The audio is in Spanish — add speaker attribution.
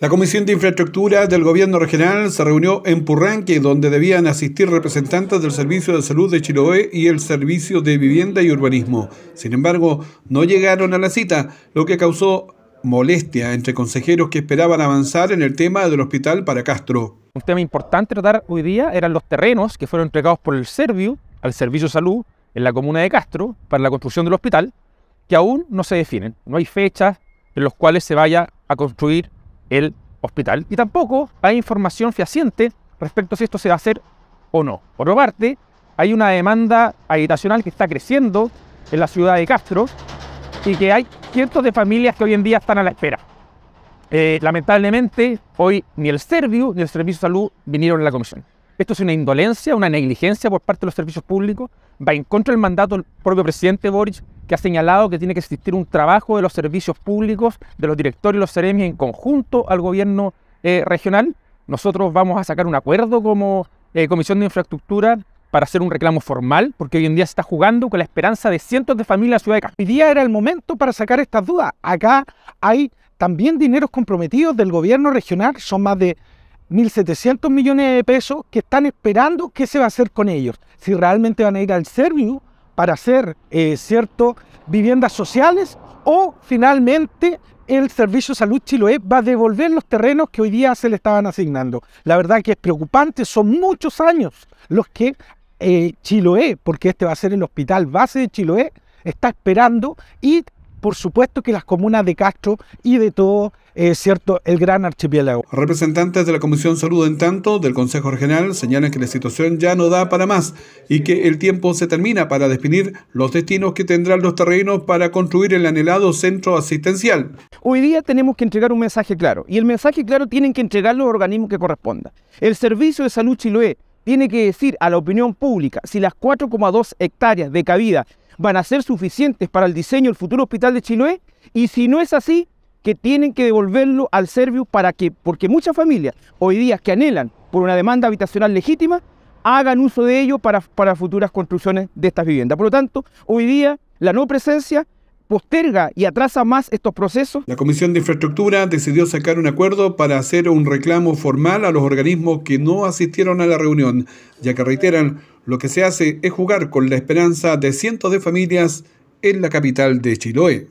Speaker 1: La Comisión de Infraestructura del Gobierno Regional se reunió en Purranque, donde debían asistir representantes del Servicio de Salud de Chiloé y el Servicio de Vivienda y Urbanismo. Sin embargo, no llegaron a la cita, lo que causó molestia entre consejeros que esperaban avanzar en el tema del hospital para Castro. Un tema
Speaker 2: importante tratar hoy día eran los terrenos que fueron entregados por el Servio al Servicio de Salud en la comuna de Castro para la construcción del hospital, que aún no se definen. No hay fechas en las cuales se vaya a construir el hospital. Y tampoco hay información fehaciente respecto a si esto se va a hacer o no. Por otra parte, hay una demanda habitacional que está creciendo en la ciudad de Castro y que hay cientos de familias que hoy en día están a la espera. Eh, lamentablemente, hoy ni el Servio ni el Servicio de Salud vinieron a la comisión. Esto es una indolencia, una negligencia por parte de los servicios públicos. Va en contra del mandato del propio presidente Boric, que ha señalado que tiene que existir un trabajo de los servicios públicos, de los directores y los seremis en conjunto al gobierno eh, regional. Nosotros vamos a sacar un acuerdo como eh, Comisión de Infraestructura para hacer un reclamo formal, porque hoy en día se está jugando con la esperanza de cientos de familias de Ciudad de Castro. Hoy
Speaker 3: día era el momento para sacar estas dudas. Acá hay también dineros comprometidos del gobierno regional, son más de 1.700 millones de pesos que están esperando qué se va a hacer con ellos. Si realmente van a ir al Serviu para hacer eh, cierto, viviendas sociales o finalmente el Servicio de Salud Chiloé va a devolver los terrenos que hoy día se le estaban asignando. La verdad que es preocupante, son muchos años los que eh, Chiloé, porque este va a ser el hospital base de Chiloé, está esperando y por supuesto que las comunas de Castro y de todo eh, cierto, el gran
Speaker 1: archipiélago. Representantes de la Comisión Salud, en tanto, del Consejo Regional señalan que la situación ya no da para más y que el tiempo se termina para definir los destinos que tendrán los terrenos para construir el anhelado centro asistencial.
Speaker 4: Hoy día tenemos que entregar un mensaje claro y el mensaje claro tienen que entregar los organismos que corresponda. El Servicio de Salud Chiloé tiene que decir a la opinión pública si las 4,2 hectáreas de cabida van a ser suficientes para el diseño del futuro hospital de Chiloé y si no es así, que tienen que devolverlo al serbio para que, porque muchas familias hoy día que anhelan por una demanda habitacional legítima, hagan uso de ello para, para futuras construcciones de estas viviendas. Por lo tanto, hoy día la no presencia posterga y atrasa más estos procesos.
Speaker 1: La Comisión de Infraestructura decidió sacar un acuerdo para hacer un reclamo formal a los organismos que no asistieron a la reunión, ya que reiteran lo que se hace es jugar con la esperanza de cientos de familias en la capital de Chiloé.